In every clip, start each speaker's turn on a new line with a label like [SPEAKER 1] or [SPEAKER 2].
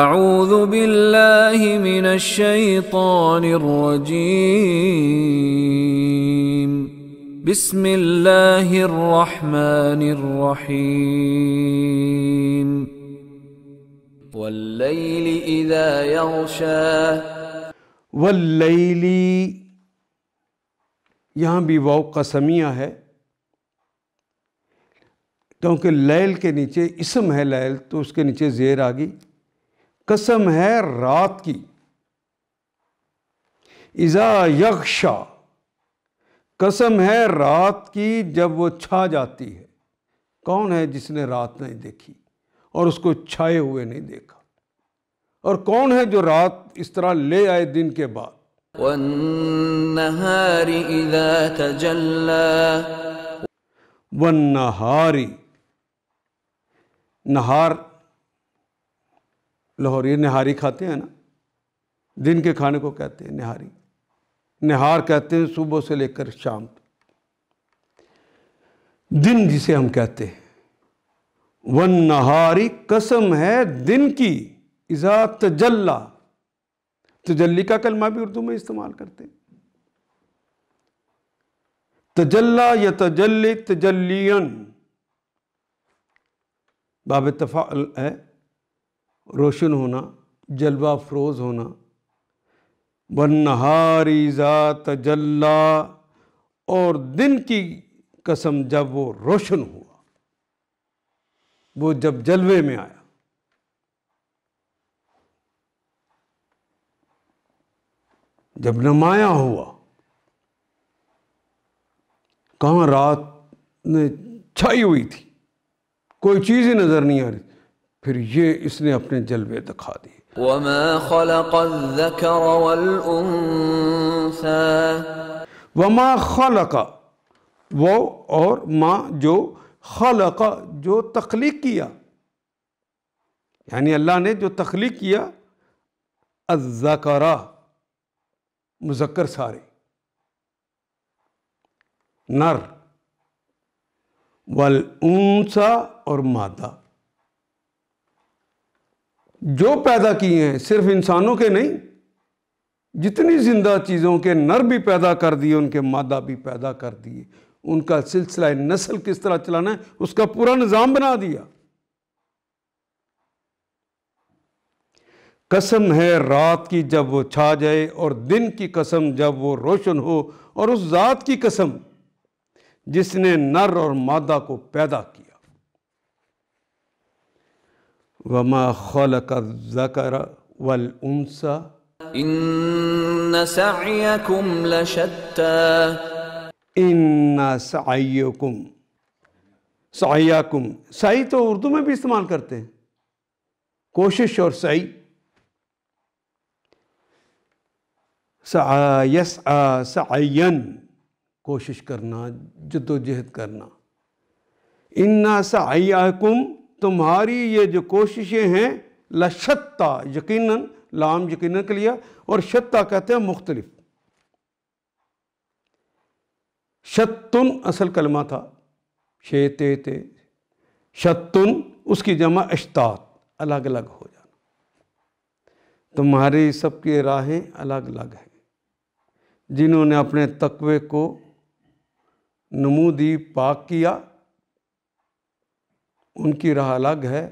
[SPEAKER 1] أعوذ بالله من الشيطان الرجيم بسم الله الرحمن الرحيم والليل إذا يغشى والليل یہاں بھی واو قسمیہ ہے کیونکہ لیل کے نیچے اسم ہے لیل تو اس کے نیچے زیر آگئی قسم ہے رات کی ایزا یکشا قسم ہے رات کی جب وہ چھا جاتی ہے کون ہے جس نے رات نہیں دیکھی اور اس کو چھائے ہوئے نہیں دیکھا اور کون ہے جو رات اس طرح لے آئے دن کے بعد وَالنَّهَارِ إِذَا تَجَلَّا وَالنَّهَارِ نہار نہاری کھاتے ہیں نا دن کے کھانے کو کہتے ہیں نہاری نہار کہتے ہیں صبح سے لے کر شام دن جسے ہم کہتے ہیں ون نہاری قسم ہے دن کی اذا تجلی کا کلمہ بھی اردو میں استعمال کرتے ہیں تجل یا تجلی تجلین باب ہے روشن ہونا جلوہ فروز ہونا بنہاری ذات جلا اور دن کی قسم جب وہ روشن ہوا وہ جب جلوے میں آیا جب نمایاں ہوا کہاں رات نے چھائی ہوئی تھی کوئی چیز ہی نظر نہیں آ رہی تھی پھر یہ اس نے اپنے جلوے دکھا دی وما خلق الذکر والانثی وما خلق وہ اور ما جو خلق جو تخلیق کیا یعنی اللہ نے جو تخلیق کیا الذکر مذکر سارے نر والانثی اور مادہ جو پیدا کیے ہیں صرف انسانوں کے نہیں جتنی زندہ چیزوں کے نر بھی پیدا کر دیے ان کے مادہ بھی پیدا کر دیے ان کا سلسلہ نسل کس طرح چلانا ہے اس کا پورا نظام بنا دیا قسم ہے رات کی جب وہ چھا جائے اور دن کی قسم جب وہ روشن ہو اور اس ذات کی قسم جس نے نر اور مادہ کو پیدا کیا وما خلق الذكر والأنثى إن سعيكم لشتى إن سعيكم سعيكم سعي تو اردو میں بھی استعمال کرتے ہیں کوشش اور سعی سعا یسعا سعین کوشش کرنا جد و جہد کرنا انا سعیکم تمہاری یہ جو کوششیں ہیں لشتہ یقیناً لام یقیناً کے لیا اور شتہ کہتے ہیں مختلف شتن اصل کلمہ تھا شیتے تے شتن اس کی جمع اشتات الگ الگ ہو جانا تمہاری سب کی راہیں الگ الگ ہیں جنہوں نے اپنے تقوے کو نمودی پاک کیا ان کی راہ الگ ہے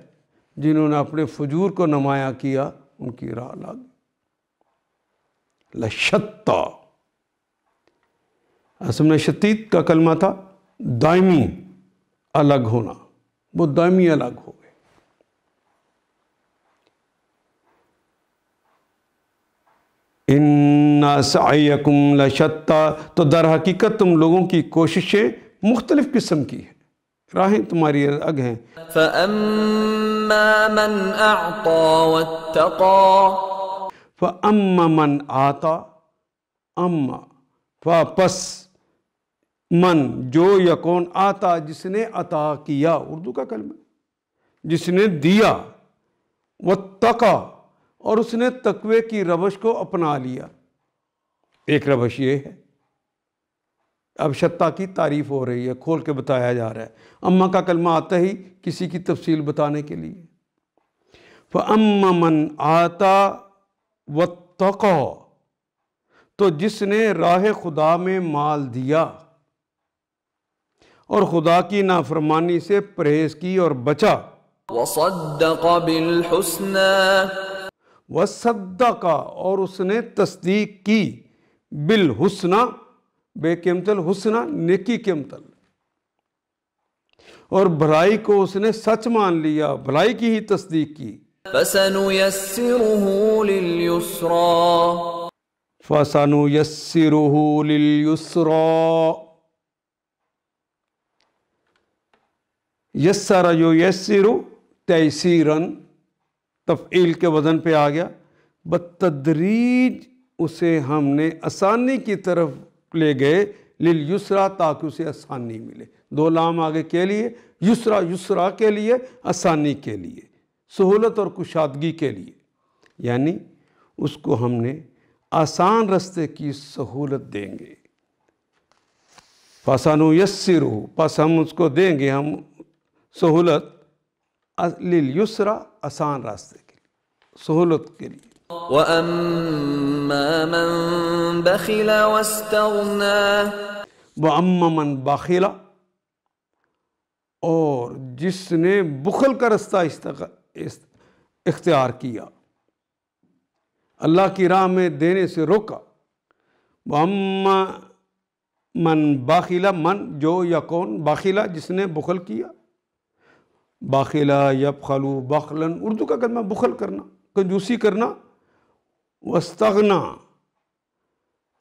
[SPEAKER 1] جنہوں نے اپنے فجور کو نمایاں کیا ان کی راہ الگ اصل اسم شتیت کا کلمہ تھا دائمی الگ ہونا وہ دائمی الگ ہو گئے ان لچتہ تو در حقیقت تم لوگوں کی کوششیں مختلف قسم کی ہیں راہیں تمہاری الگ ہیں فَأَمَّا مَنْ أَعْطَى وَاتَّقَى فَأَمَّا مَنْ آتَى اَمَّا فَاپَس من جو یکون آتا جس نے عطا کیا اردو کا کلمہ جس نے دیا وَاتَّقَى اور اس نے تقوی کی روش کو اپنا لیا ایک روش یہ ہے اب شتہ کی تعریف ہو رہی ہے کھول کے بتایا جا رہا ہے اماں کا کلمہ آتا ہی کسی کی تفصیل بتانے کے لیے فَأَمَّ من آتا و تو جس نے راہ خدا میں مال دیا اور خدا کی نافرمانی سے پرہیز کی اور بچا وَصَدَّقَ سد وَصَدَّقَ اور اس نے تصدیق کی بالحسنہ بے قیمت الحسن نیکی قیمت اور بھلائی کو اس نے سچ مان لیا بھلائی کی ہی تصدیق کی روح لسر یس سو یس سیرو تیسی رن تفعیل کے وزن پہ آ گیا بتدریج اسے ہم نے آسانی کی طرف لے گئے لیل یسرا تاکہ اسے آسانی ملے دو لام آگے کے لیے یسرا یسرا کے لیے آسانی کے لیے سہولت اور کشادگی کے لیے یعنی اس کو ہم نے آسان رستے کی سہولت دیں گے پسانو یسر ہو پس ہم اس کو دیں گے ہم سہولت لیل یسرا آسان راستے کے لیے سہولت کے لیے وَأَمَّا مَن بَخِلَ اور جس نے بخل کا رستہ اختیار کیا اللہ کی راہ میں دینے سے روکا وَأَمَّا امن باخیلا من جو یا کون باخلہ جس نے بخل کیا باخلہ یبخلو بخلو اردو کا قدمہ بخل کرنا کنجوسی کرنا وستغنا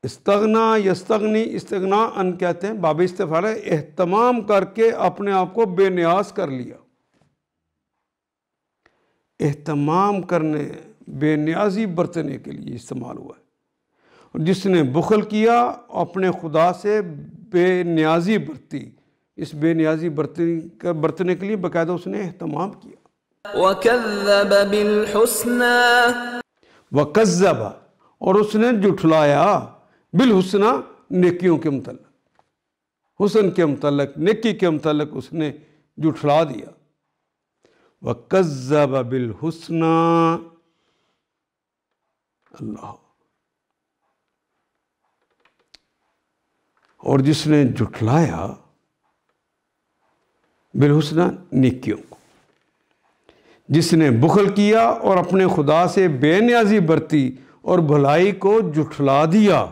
[SPEAKER 1] استغنا یستغنی استغنا ان کہتے ہیں باب استفار ہے اہتمام کر کے اپنے آپ کو بے نیاز کر لیا اہتمام کرنے بے نیازی برتنے کے لیے استعمال ہوا ہے جس نے بخل کیا اپنے خدا سے بے نیازی برتی اس بے نیازی برتنے کے لیے باقاعدہ اس نے اہتمام کیا وَكَذَّبَ و اور اس نے جٹلایا بل نیکیوں کے متعلق حسن کے متعلق نیکی کے متعلق اس نے جٹلا دیا و قزبہ اللہ اور جس نے جٹھلایا بالحسنہ نیکیوں کو جس نے بخل کیا اور اپنے خدا سے بے نیازی برتی اور بھلائی کو جٹھلا دیا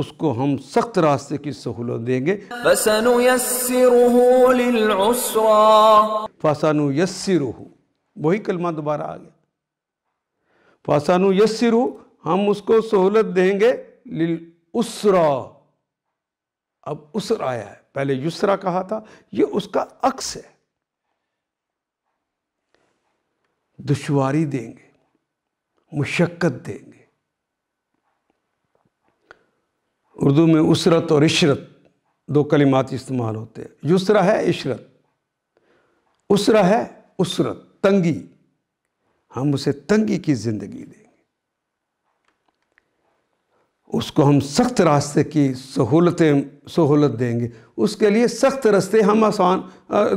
[SPEAKER 1] اس کو ہم سخت راستے کی سہولت دیں گے فاسانو یس روح وہی کلمہ دوبارہ آ گیا فاسانو ہم اس کو سہولت دیں گے لِلْعُسْرَى اب اسر آیا ہے پہلے یسرا کہا تھا یہ اس کا عقص ہے دشواری دیں گے مشقت دیں گے اردو میں اسرت اور عشرت دو کلمات استعمال ہوتے ہیں یسرا ہے عشرت اسرا ہے اسرت تنگی ہم اسے تنگی کی زندگی دیں گے اس کو ہم سخت راستے کی سہولتیں سہولت دیں گے اس کے لیے سخت رستے ہم آسان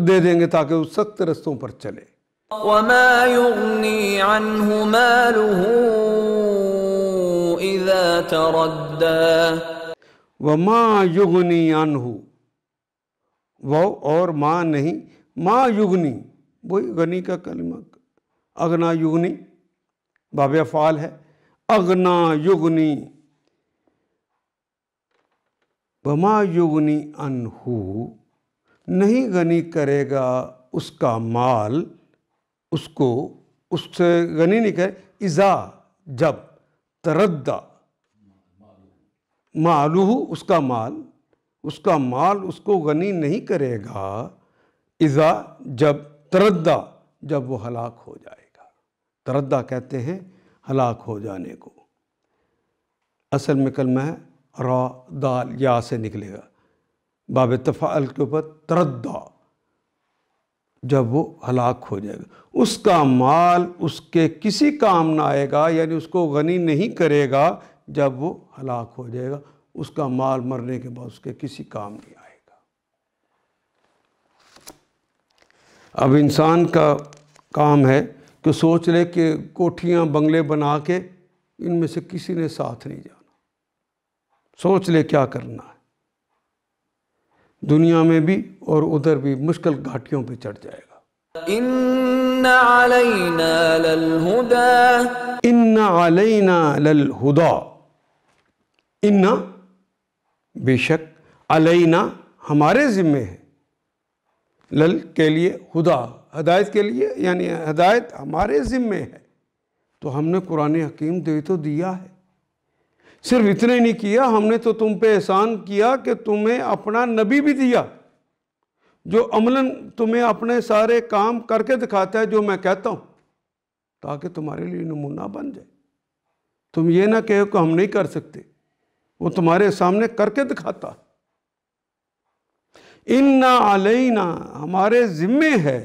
[SPEAKER 1] دے دیں گے تاکہ وہ سخت رستوں پر چلے وما يغني عنه ماله اذا تردى وما يغني عنه وہ اور ماں نہیں ماں وہی غنی کا کلمہ اگنا یغنی باب افعال ہے اگنا یغنی وما یغنی انہو نہیں غنی کرے گا اس کا مال اس کو اس سے غنی نہیں کہے ازا جب تردہ معلوہ اس کا مال اس کا مال اس کو غنی نہیں کرے گا ازا جب تردہ جب وہ ہلاک ہو جائے گا تردہ کہتے ہیں ہلاک ہو جانے کو اصل میں کلمہ ہے را دال یا سے نکلے گا باب تفعل کے اوپر تردہ جب وہ ہلاک ہو جائے گا اس کا مال اس کے کسی کام نہ آئے گا یعنی اس کو غنی نہیں کرے گا جب وہ ہلاک ہو جائے گا اس کا مال مرنے کے بعد اس کے کسی کام نہیں آئے گا اب انسان کا کام ہے کہ سوچ لے کہ کوٹھیاں بنگلے بنا کے ان میں سے کسی نے ساتھ نہیں جانا سوچ لے کیا کرنا ہے دنیا میں بھی اور ادھر بھی مشکل گھاٹیوں پہ چڑھ جائے گا ان علینا للہدا ان علینا للہدا ان بے شک علینا ہمارے ذمے ہے لل کے لیے ہدا ہدایت کے لیے یعنی ہدایت ہمارے ذمے ہے تو ہم نے قرآن حکیم دے تو دیا ہے صرف اتنے ہی نہیں کیا ہم نے تو تم پہ احسان کیا کہ تمہیں اپنا نبی بھی دیا جو عملاً تمہیں اپنے سارے کام کر کے دکھاتا ہے جو میں کہتا ہوں تاکہ تمہارے لیے نمونہ بن جائے تم یہ نہ کہو کہ ہم نہیں کر سکتے وہ تمہارے سامنے کر کے دکھاتا ان علینا ہمارے ذمے ہے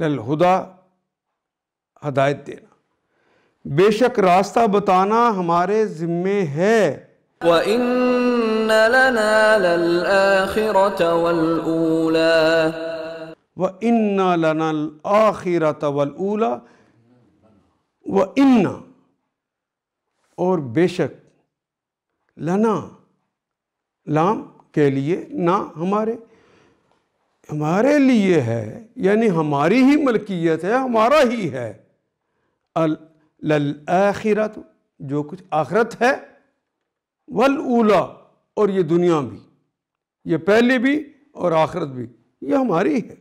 [SPEAKER 1] للہدا ہدایت دینا بے شک راستہ بتانا ہمارے ذمے ہے وَإِنَّ لَنَا لَلْآخِرَةَ وَالْأُولَى وَإِنَّ لَنَا الْآخِرَةَ وَالْأُولَى وَإِنَّ اور بے شک لنا لام کے لیے نہ ہمارے ہمارے لیے ہے یعنی ہماری ہی ملکیت ہے ہمارا ہی ہے للآخرت جو کچھ آخرت ہے والاولا اور یہ دنیا بھی یہ پہلی بھی اور آخرت بھی یہ ہماری ہے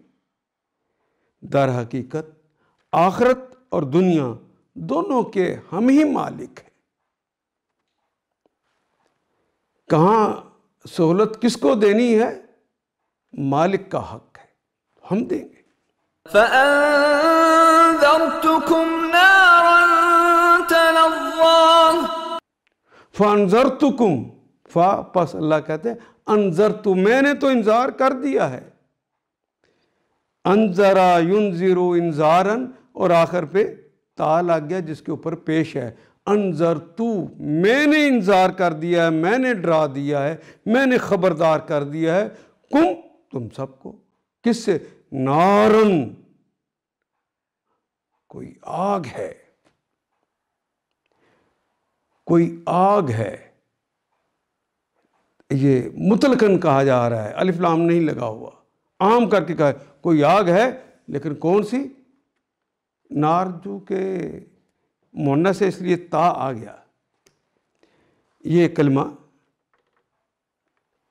[SPEAKER 1] در حقیقت آخرت اور دنیا دونوں کے ہم ہی مالک ہیں کہاں سہولت کس کو دینی ہے مالک کا حق ہے ہم دیں گے فنظر تو کم فا پس اللہ کہتے انظر تو میں نے تو انظار کر دیا ہے انظرا ینظرو انظارن اور آخر پہ تال آ گیا جس کے اوپر پیش ہے انظر تو میں نے انظار کر دیا ہے میں نے ڈرا دیا ہے میں نے خبردار کر دیا ہے کم تم سب کو کس سے نارن کوئی آگ ہے کوئی آگ ہے یہ متلکن کہا جا رہا ہے الف لام نہیں لگا ہوا عام کر کے کہا کوئی آگ ہے لیکن کون سی نارجو کے مونس اس لیے تا آ گیا یہ کلمہ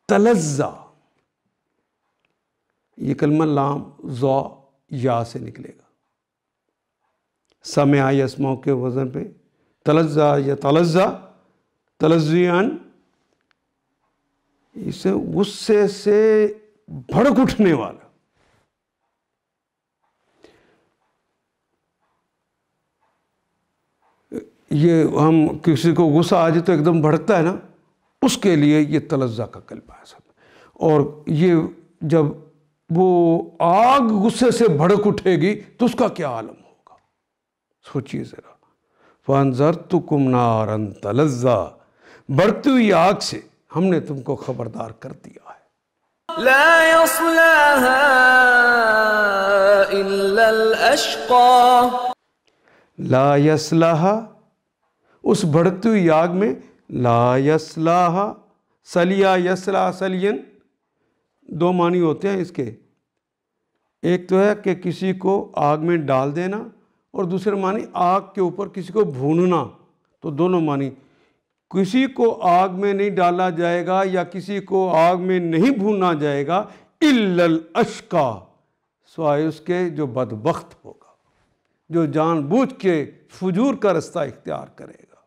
[SPEAKER 1] تلزا یہ کلمہ لام زو یا سے نکلے گا سمے آئی اسموک کے وزن پہ تلزا یا تلزا تلزیان اسے غصے سے بھڑک اٹھنے والا یہ ہم کسی کو غصہ آ جائے تو ایک دم بھڑکتا ہے نا اس کے لیے یہ تلزہ کا کلپ ہے سب اور یہ جب وہ آگ غصے سے بھڑک اٹھے گی تو اس کا کیا عالم ہوگا سوچیے ذرا فَانْزَرْتُكُمْ نَارًا تَلَزَّا بڑھتی ہوئی آگ سے ہم نے تم کو خبردار کر دیا ہے لَا يَصْلَاهَا إِلَّا الْأَشْقَى لَا يَصْلَاهَا اس بڑھتی ہوئی آگ میں لَا يَصْلَاهَا سَلِيَا يَصْلَا سَلِيَن دو معنی ہوتے ہیں اس کے ایک تو ہے کہ کسی کو آگ میں ڈال دینا اور دوسرے معنی آگ کے اوپر کسی کو بھوننا تو دونوں معنی کسی کو آگ میں نہیں ڈالا جائے گا یا کسی کو آگ میں نہیں بھوننا جائے گا الشکا سوائے اس کے جو بدبخت ہوگا جو جان بوجھ کے فجور کا رستہ اختیار کرے گا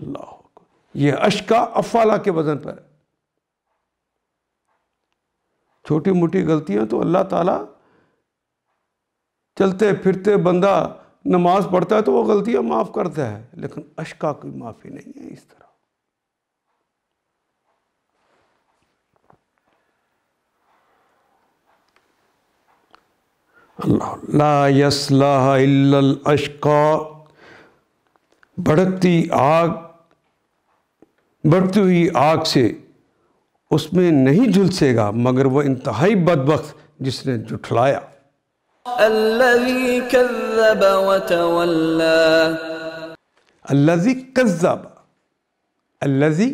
[SPEAKER 1] اللہ یہ اشکا افالا کے وزن پر ہے چھوٹی موٹی غلطیاں تو اللہ تعالیٰ چلتے پھرتے بندہ نماز پڑھتا ہے تو وہ غلطیاں معاف کرتا ہے لیکن اشکا کوئی معافی نہیں ہے اس طرح اللہ لا یس الا الاشقا بڑھتی آگ بڑھتی ہوئی آگ سے اس میں نہیں جلسے گا مگر وہ انتہائی بدبخت جس نے جٹھلایا وتولی الذی کذب الذی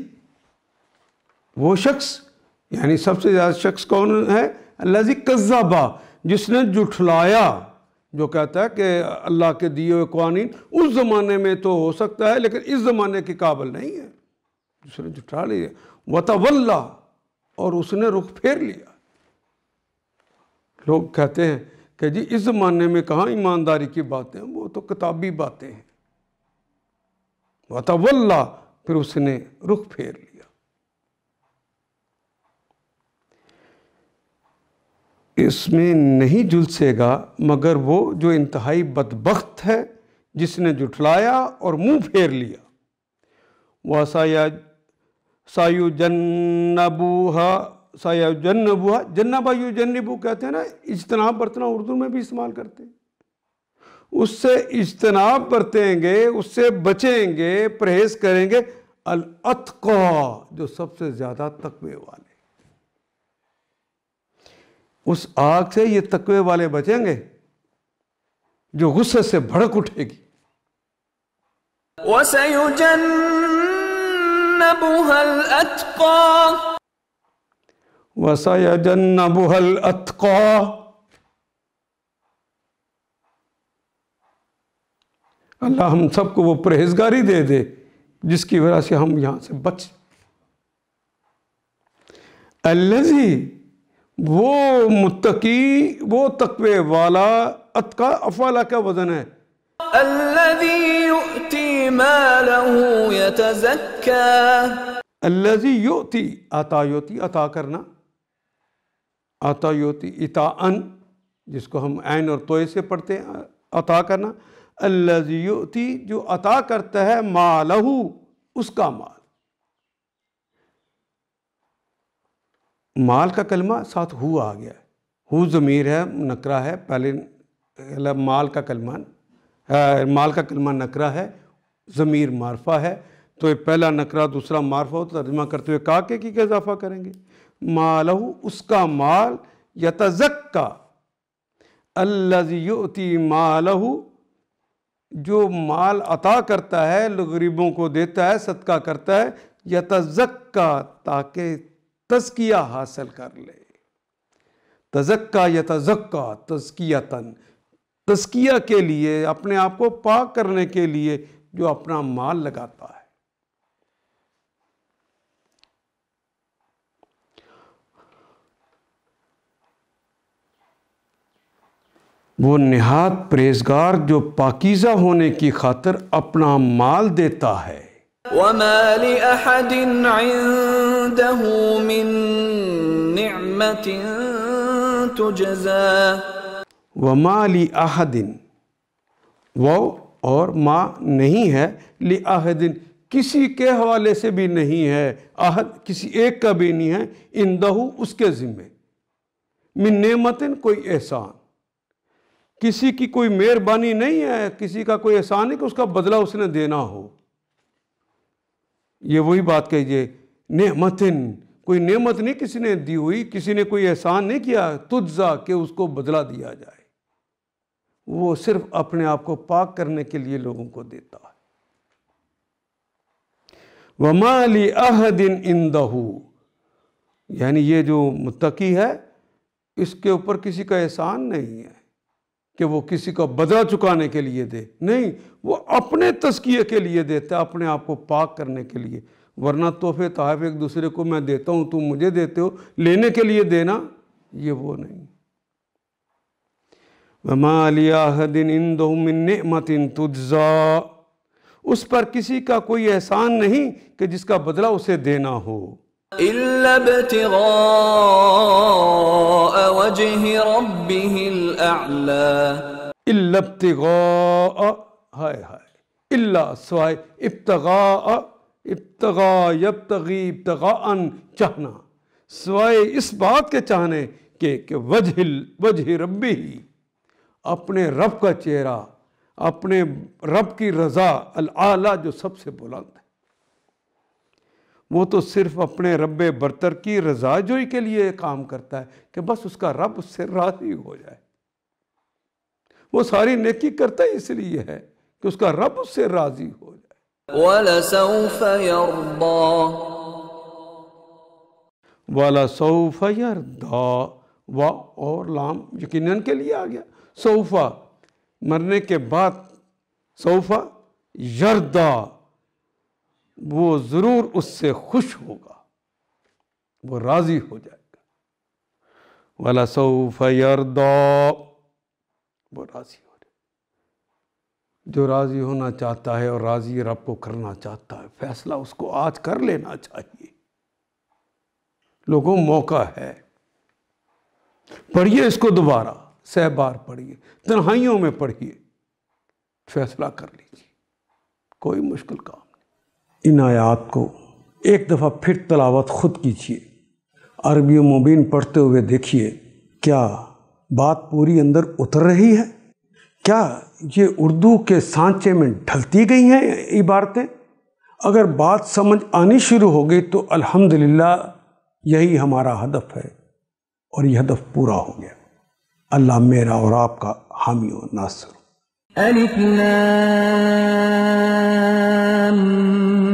[SPEAKER 1] وہ شخص یعنی سب سے زیادہ شخص کون ہے جس نے جھٹلایا جو کہتا ہے کہ اللہ کے دیے قوانین اس زمانے میں تو ہو سکتا ہے لیکن اس زمانے کے قابل نہیں ہے جس نے جھٹلا لیا وتولی اور اس نے رخ پھیر لیا لوگ کہتے ہیں کہ جی اس زمانے میں کہاں ایمانداری کی باتیں وہ تو کتابی باتیں ہیں بتاول پھر اس نے رخ پھیر لیا اس میں نہیں جلسے گا مگر وہ جو انتہائی بدبخت ہے جس نے جٹلایا اور منہ پھیر لیا وہ سایو سایہ جنب ہوا جنبا یو جنبو کہتے ہیں نا اجتناب برتنا اردو میں بھی استعمال کرتے ہیں اس سے اجتناب برتیں گے اس سے بچیں گے پرہیز کریں گے الاتقا جو سب سے زیادہ تقوی والے اس آگ سے یہ تقوی والے بچیں گے جو غصے سے بھڑک اٹھے گی وَسَيُجَنَّبُهَا الْأَتْقَى وَسَيَجَنَّبُهَا الْأَتْقَى اللہ ہم سب کو وہ پرہزگاری دے دے جس کی وجہ سے ہم یہاں سے بچ الزی وہ متقی وہ تقوی والا اتقا افوالا کا وزن ہے اللہ اللہ جی یو تھی عطا یو تھی عطا کرنا عطا یوتی اطاعن جس کو ہم عین اور توئے سے پڑھتے ہیں عطا کرنا یوتی جو عطا کرتا ہے مالہ اس کا مال مال کا کلمہ ساتھ ہو آ گیا ہے ہو ضمیر ہے نکرا ہے پہلے مال کا کلمہ مال کا کلمہ نکرا ہے ضمیر معرفہ ہے تو یہ پہلا نقرہ دوسرا معرفہ ہو تو ترجمہ کرتے ہوئے کاکے کی کا اضافہ کریں گے مالہو اس کا مال یتزکا تذک کا اللہ جو مال عطا کرتا ہے لغریبوں غریبوں کو دیتا ہے صدقہ کرتا ہے یتزکا تاکہ تزکیہ حاصل کر لے تزکا یتزکا تزذکا تزکیا تن کے لیے اپنے آپ کو پاک کرنے کے لیے جو اپنا مال لگاتا ہے وہ پریزگار جو پاکیزہ ہونے کی خاطر اپنا مال دیتا ہے وہ اور ما نہیں ہے لأحد کسی کے حوالے سے بھی نہیں ہے کسی ایک کا بھی نہیں ہے اندہو اس کے ذمے من نعمت کوئی احسان کسی کی کوئی مہربانی نہیں ہے کسی کا کوئی احسان نہیں کہ اس کا بدلہ اس نے دینا ہو یہ وہی بات کہیے نعمتن کوئی نعمت نہیں کسی نے دی ہوئی کسی نے کوئی احسان نہیں کیا تجزا کہ اس کو بدلہ دیا جائے وہ صرف اپنے آپ کو پاک کرنے کے لیے لوگوں کو دیتا ہے وما لی ان یعنی یہ جو متقی ہے اس کے اوپر کسی کا احسان نہیں ہے کہ وہ کسی کو بدلہ چکانے کے لیے دے نہیں وہ اپنے تسکیہ کے لیے دیتا ہے اپنے آپ کو پاک کرنے کے لیے ورنہ تحفے تحائف ایک دوسرے کو میں دیتا ہوں تم مجھے دیتے ہو لینے کے لیے دینا یہ وہ نہیں دن ان دو من مِن نِعْمَةٍ تجزا اس پر کسی کا کوئی احسان نہیں کہ جس کا بدلہ اسے دینا ہو الب تا ہائے اللہ سوائے ابتغاء ابتغاء ابتگا ابتغاء چاہنا سوائے اس بات کے چاہنے کہ وجہ ربی اپنے رب کا چہرہ اپنے رب کی رضا العالی جو سب سے بلند ہے وہ تو صرف اپنے رب برتر کی رضا جوئی کے لیے کام کرتا ہے کہ بس اس کا رب اس سے راضی ہو جائے وہ ساری نیکی کرتا اس لیے ہے کہ اس کا رب اس سے راضی ہو جائے وَلَسَوْفَ يَرْضَى وَلَسَوْفَ يَرْضَى وَا وا اور لام یقیناً آ گیا صوفہ مرنے کے بعد صوفہ یار وہ ضرور اس سے خوش ہوگا وہ راضی ہو جائے گا وَلَا سَوْفَ یار وہ راضی ہو جائے جو راضی ہونا چاہتا ہے اور راضی رب کو کرنا چاہتا ہے فیصلہ اس کو آج کر لینا چاہیے لوگوں موقع ہے پڑھیے اس کو دوبارہ سہ بار پڑھیے تنہائیوں میں پڑھیے فیصلہ کر لیجیے کوئی مشکل کام ان آیات کو ایک دفعہ پھر تلاوت خود کیجیے عربی و مبین پڑھتے ہوئے دیکھیے کیا بات پوری اندر اتر رہی ہے کیا یہ اردو کے سانچے میں ڈھلتی گئی ہیں عبارتیں اگر بات سمجھ آنی شروع ہو گئی تو الحمدللہ یہی ہمارا ہدف ہے اور یہ ہدف پورا ہو گیا اللہ میرا اور آپ کا حامی و ناصر لام